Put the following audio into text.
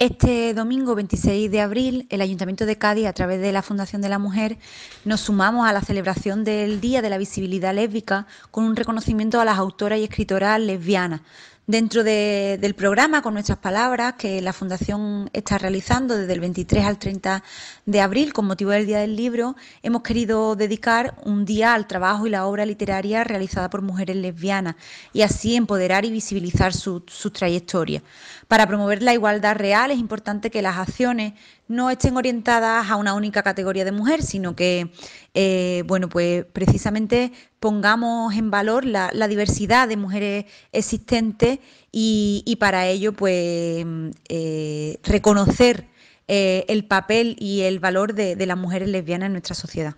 Este domingo 26 de abril, el Ayuntamiento de Cádiz, a través de la Fundación de la Mujer, nos sumamos a la celebración del Día de la Visibilidad Lésbica con un reconocimiento a las autoras y escritoras lesbianas, dentro del programa con nuestras palabras que la Fundación está realizando desde el 23 al 30 de abril con motivo del Día del Libro, hemos querido dedicar un día al trabajo y la obra literaria realizada por mujeres lesbianas y así empoderar y visibilizar sus trayectorias. Para promover la igualdad real es importante que las acciones no estén orientadas a una única categoría de mujer, sino que, eh, bueno, pues precisamente pongamos en valor la, la diversidad de mujeres existentes y, para ello pues eh, reconocer eh, el papel y el valor de las mujeres lesbianas en nuestra sociedad.